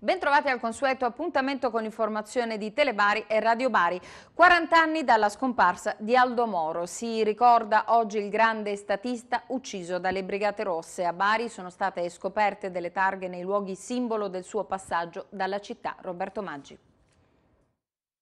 Bentrovati al consueto appuntamento con informazione di Telebari e Radio Bari. 40 anni dalla scomparsa di Aldo Moro. Si ricorda oggi il grande statista ucciso dalle Brigate Rosse. A Bari sono state scoperte delle targhe nei luoghi simbolo del suo passaggio dalla città. Roberto Maggi.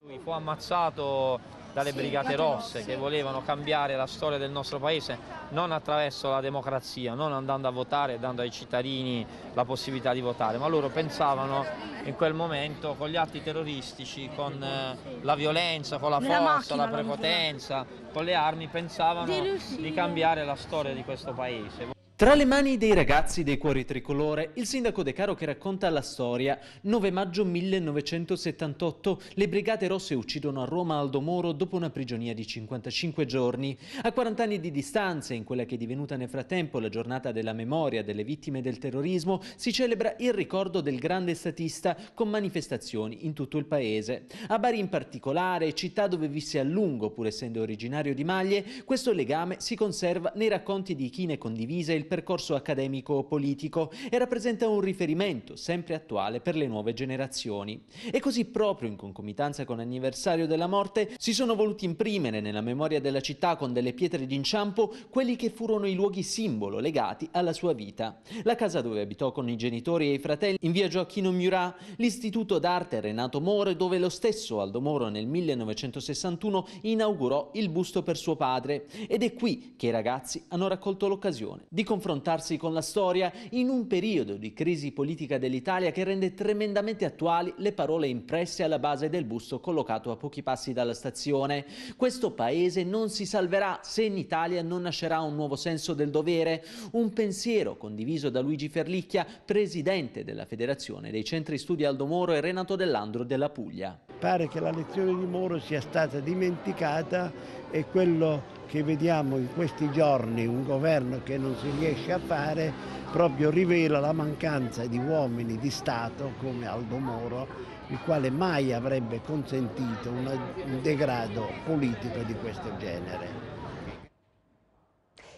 Lui fu ammazzato dalle Brigate Rosse che volevano cambiare la storia del nostro paese non attraverso la democrazia, non andando a votare, e dando ai cittadini la possibilità di votare, ma loro pensavano in quel momento con gli atti terroristici, con eh, la violenza, con la forza, la prepotenza, con le armi, pensavano di cambiare la storia di questo paese. Tra le mani dei ragazzi dei Cuori Tricolore, il sindaco De Caro che racconta la storia. 9 maggio 1978, le Brigate Rosse uccidono a Roma Aldo Moro dopo una prigionia di 55 giorni. A 40 anni di distanza, in quella che è divenuta nel frattempo la giornata della memoria delle vittime del terrorismo, si celebra il ricordo del grande statista con manifestazioni in tutto il paese. A Bari in particolare, città dove visse a lungo pur essendo originario di Maglie, questo legame si conserva nei racconti di chi ne condivise il percorso accademico-politico o e rappresenta un riferimento sempre attuale per le nuove generazioni. E così proprio in concomitanza con l'anniversario della morte si sono voluti imprimere nella memoria della città con delle pietre d'inciampo quelli che furono i luoghi simbolo legati alla sua vita. La casa dove abitò con i genitori e i fratelli in via Gioacchino Murat, l'istituto d'arte Renato Moro dove lo stesso Aldo Moro nel 1961 inaugurò il busto per suo padre ed è qui che i ragazzi hanno raccolto l'occasione di confrontare confrontarsi con la storia in un periodo di crisi politica dell'Italia che rende tremendamente attuali le parole impresse alla base del busto collocato a pochi passi dalla stazione. Questo paese non si salverà se in Italia non nascerà un nuovo senso del dovere, un pensiero condiviso da Luigi Ferlicchia, presidente della Federazione dei Centri Studi Aldo Moro e Renato Dell'Andro della Puglia pare che la lezione di Moro sia stata dimenticata e quello che vediamo in questi giorni, un governo che non si riesce a fare, proprio rivela la mancanza di uomini di Stato come Aldo Moro, il quale mai avrebbe consentito un degrado politico di questo genere.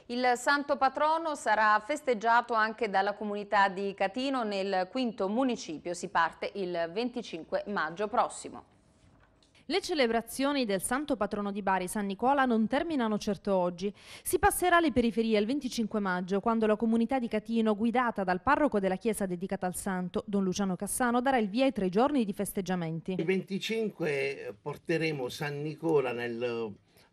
Il santo patrono sarà festeggiato anche dalla comunità di Catino nel quinto municipio. Si parte il 25 maggio prossimo. Le celebrazioni del santo patrono di Bari, San Nicola, non terminano certo oggi. Si passerà alle periferie il 25 maggio, quando la comunità di Catino, guidata dal parroco della chiesa dedicata al santo, Don Luciano Cassano, darà il via ai tre giorni di festeggiamenti. Il 25 eh, porteremo San Nicola nel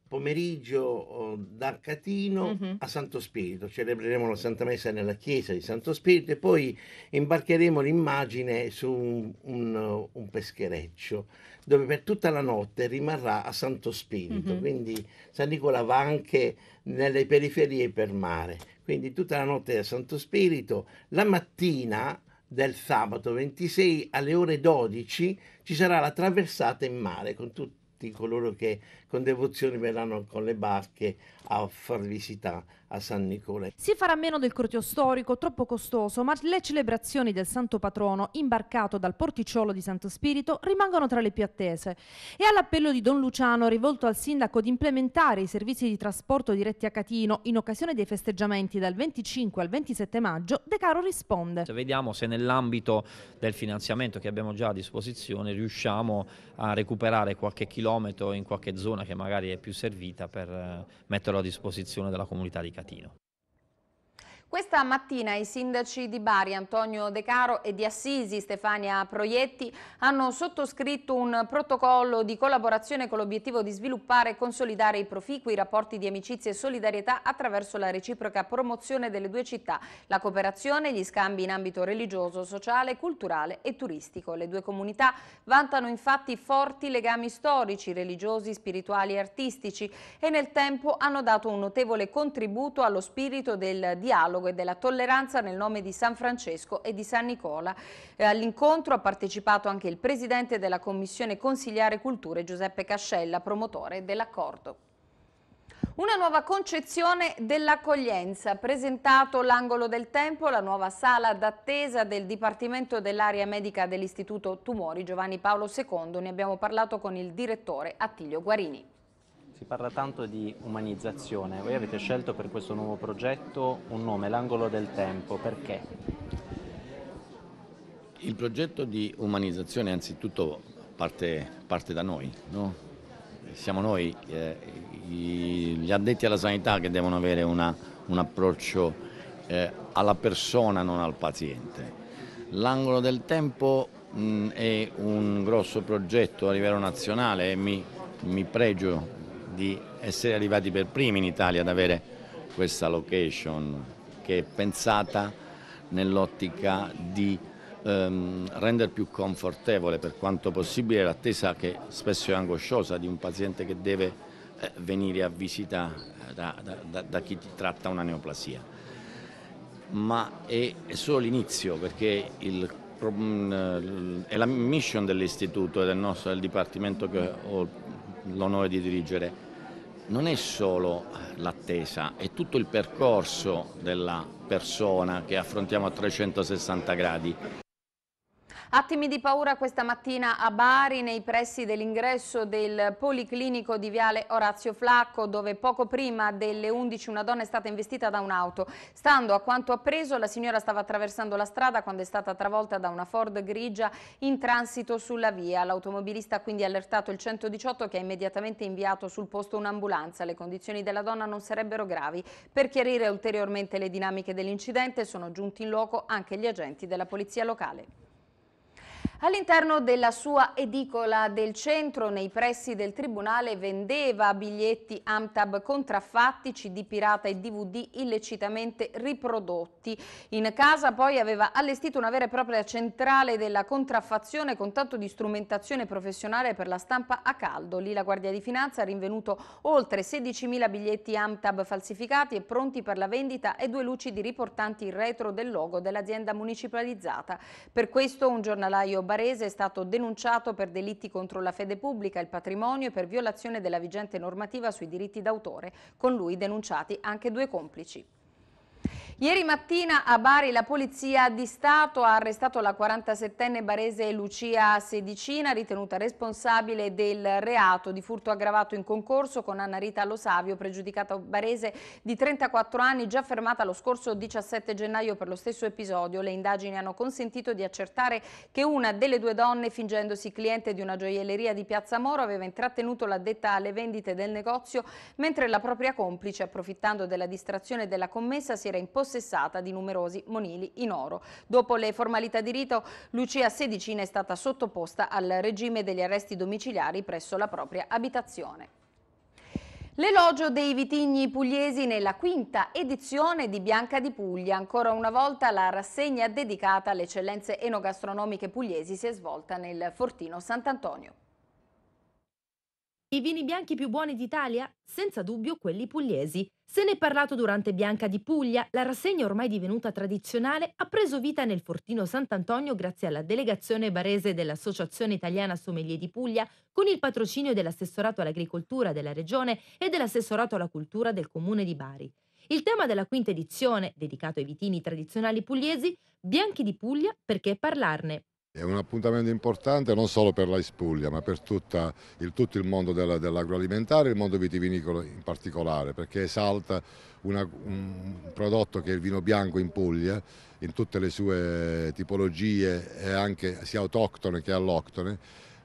pomeriggio oh, da Catino uh-huh. a Santo Spirito. Celebreremo la Santa Messa nella chiesa di Santo Spirito e poi imbarcheremo l'immagine su un, un, un peschereccio dove per tutta la notte rimarrà a Santo Spirito. Uh-huh. Quindi San Nicola va anche nelle periferie per mare. Quindi tutta la notte a Santo Spirito. La mattina del sabato 26 alle ore 12 ci sarà la traversata in mare con tutti tutti coloro che con devozione verranno con le barche a far visita a San Nicolè. Si farà meno del corteo storico, troppo costoso, ma le celebrazioni del santo patrono, imbarcato dal porticciolo di Santo Spirito, rimangono tra le più attese. E all'appello di Don Luciano, rivolto al sindaco di implementare i servizi di trasporto diretti a Catino in occasione dei festeggiamenti dal 25 al 27 maggio, De Caro risponde. Se vediamo se nell'ambito del finanziamento che abbiamo già a disposizione riusciamo a recuperare qualche chilometro in qualche zona che magari è più servita per eh, metterlo a disposizione della comunità di Catino mercatino. Questa mattina i sindaci di Bari, Antonio De Caro e di Assisi, Stefania Proietti, hanno sottoscritto un protocollo di collaborazione con l'obiettivo di sviluppare e consolidare i proficui rapporti di amicizia e solidarietà attraverso la reciproca promozione delle due città, la cooperazione e gli scambi in ambito religioso, sociale, culturale e turistico. Le due comunità vantano infatti forti legami storici, religiosi, spirituali e artistici e nel tempo hanno dato un notevole contributo allo spirito del dialogo dialogo e della tolleranza nel nome di San Francesco e di San Nicola. Eh, all'incontro ha partecipato anche il presidente della Commissione Consigliare Culture Giuseppe Cascella, promotore dell'accordo. Una nuova concezione dell'accoglienza, presentato l'angolo del tempo, la nuova sala d'attesa del Dipartimento dell'area medica dell'Istituto Tumori Giovanni Paolo II, ne abbiamo parlato con il direttore Attilio Guarini. Si parla tanto di umanizzazione, voi avete scelto per questo nuovo progetto un nome, l'angolo del tempo, perché? Il progetto di umanizzazione anzitutto parte, parte da noi, no? siamo noi eh, gli addetti alla sanità che devono avere una, un approccio eh, alla persona, non al paziente. L'angolo del tempo mh, è un grosso progetto a livello nazionale e mi, mi pregio di essere arrivati per primi in Italia ad avere questa location che è pensata nell'ottica di ehm, rendere più confortevole per quanto possibile l'attesa che spesso è angosciosa di un paziente che deve eh, venire a visita da, da, da chi tratta una neoplasia. Ma è, è solo l'inizio perché il mm, eh, è la mission dell'istituto e del nostro del dipartimento che ho l'onore di dirigere non è solo eh, l'attesa, è tutto il percorso della persona che affrontiamo a 360 gradi. Attimi di paura questa mattina a Bari nei pressi dell'ingresso del Policlinico di Viale Orazio Flacco dove poco prima delle 11 una donna è stata investita da un'auto. Stando a quanto appreso la signora stava attraversando la strada quando è stata travolta da una Ford grigia in transito sulla via. L'automobilista ha quindi allertato il 118 che ha immediatamente inviato sul posto un'ambulanza. Le condizioni della donna non sarebbero gravi. Per chiarire ulteriormente le dinamiche dell'incidente sono giunti in loco anche gli agenti della polizia locale. All'interno della sua edicola del centro, nei pressi del tribunale, vendeva biglietti Amtab contraffatti, CD pirata e DVD illecitamente riprodotti. In casa poi aveva allestito una vera e propria centrale della contraffazione con tanto di strumentazione professionale per la stampa a caldo. Lì la Guardia di Finanza ha rinvenuto oltre 16.000 biglietti Amtab falsificati e pronti per la vendita e due lucidi riportanti il retro del logo dell'azienda municipalizzata. Per questo un giornalaio barese è stato denunciato per delitti contro la fede pubblica, il patrimonio e per violazione della vigente normativa sui diritti d'autore. Con lui denunciati anche due complici. Ieri mattina a Bari la Polizia di Stato ha arrestato la 47enne barese Lucia Sedicina, ritenuta responsabile del reato di furto aggravato in concorso con Anna Rita Losavio, pregiudicata barese di 34 anni, già fermata lo scorso 17 gennaio per lo stesso episodio. Le indagini hanno consentito di accertare che una delle due donne, fingendosi cliente di una gioielleria di Piazza Moro, aveva intrattenuto l'addetta alle vendite del negozio, mentre la propria complice, approfittando della distrazione della commessa, si era imposta impossessata di numerosi monili in oro. Dopo le formalità di rito, Lucia Sedicina è stata sottoposta al regime degli arresti domiciliari presso la propria abitazione. L'elogio dei vitigni pugliesi nella quinta edizione di Bianca di Puglia. Ancora una volta la rassegna dedicata alle eccellenze enogastronomiche pugliesi si è svolta nel Fortino Sant'Antonio. I vini bianchi più buoni d'Italia? Senza dubbio quelli pugliesi. Se ne è parlato durante Bianca di Puglia, la rassegna ormai divenuta tradizionale ha preso vita nel Fortino Sant'Antonio grazie alla delegazione barese dell'Associazione Italiana Sommelier di Puglia, con il patrocinio dell'assessorato all'agricoltura della regione e dell'assessorato alla cultura del comune di Bari. Il tema della quinta edizione, dedicato ai vitini tradizionali pugliesi, Bianchi di Puglia perché parlarne, è un appuntamento importante non solo per la Ispuglia ma per tutta, il, tutto il mondo dell'agroalimentare e il mondo vitivinicolo in particolare perché esalta una, un prodotto che è il vino bianco in Puglia in tutte le sue tipologie e anche sia autoctone che alloctone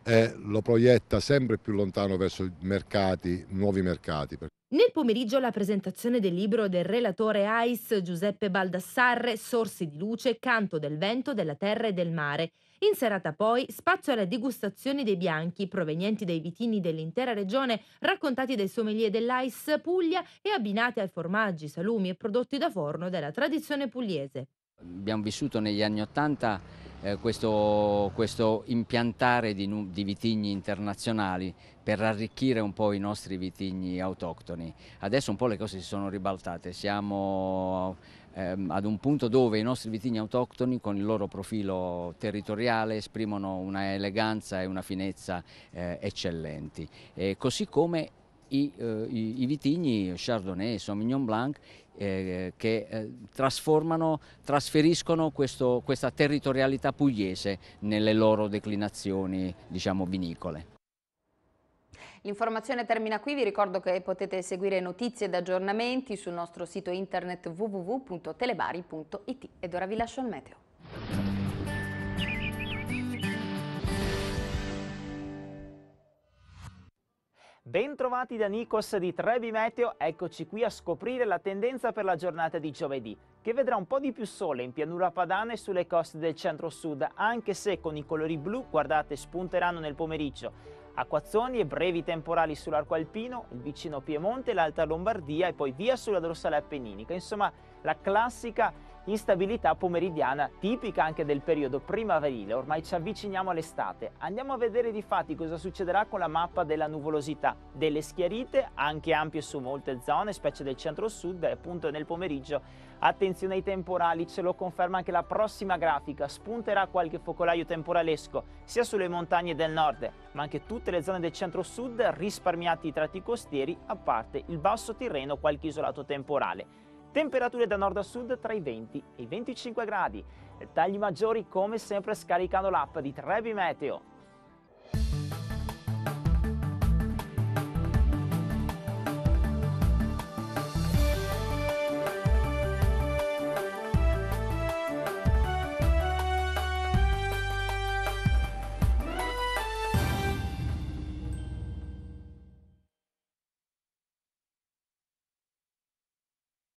e lo proietta sempre più lontano verso mercati, nuovi mercati. Nel pomeriggio la presentazione del libro del relatore AIS Giuseppe Baldassarre, Sorsi di luce, canto del vento, della terra e del mare. In serata poi spazio alla degustazione dei bianchi provenienti dai vitini dell'intera regione, raccontati dai sommelier dell'AIS Puglia e abbinati ai formaggi, salumi e prodotti da forno della tradizione pugliese. Abbiamo vissuto negli anni Ottanta eh, questo, questo, impiantare di, di, vitigni internazionali per arricchire un po' i nostri vitigni autoctoni. Adesso un po' le cose si sono ribaltate, siamo ehm, ad un punto dove i nostri vitigni autoctoni con il loro profilo territoriale esprimono una eleganza e una finezza eh, eccellenti, e così come i, eh, i, i vitigni Chardonnay, Sauvignon Blanc eh, che eh, trasferiscono questo, questa territorialità pugliese nelle loro declinazioni diciamo, vinicole. L'informazione termina qui, vi ricordo che potete seguire notizie ed aggiornamenti sul nostro sito internet www.telebari.it ed ora vi lascio il meteo. Bentrovati da Nikos di Trebi Meteo, eccoci qui a scoprire la tendenza per la giornata di giovedì, che vedrà un po' di più sole in pianura padana e sulle coste del centro-sud, anche se con i colori blu, guardate, spunteranno nel pomeriggio. Acquazzoni e brevi temporali sull'arco alpino, il vicino Piemonte, l'Alta Lombardia e poi via sulla dorsale appenninica. Insomma, la classica instabilità pomeridiana tipica anche del periodo primaverile, ormai ci avviciniamo all'estate. Andiamo a vedere di fatti cosa succederà con la mappa della nuvolosità, delle schiarite anche ampie su molte zone, specie del centro-sud e appunto nel pomeriggio. Attenzione ai temporali, ce lo conferma anche la prossima grafica, spunterà qualche focolaio temporalesco sia sulle montagne del nord ma anche tutte le zone del centro-sud risparmiati i tratti costieri a parte il basso Tirreno qualche isolato temporale. Temperature da nord a sud tra i 20 e i 25 gradi. Dettagli maggiori come sempre scaricando l'app di Trebi Meteo.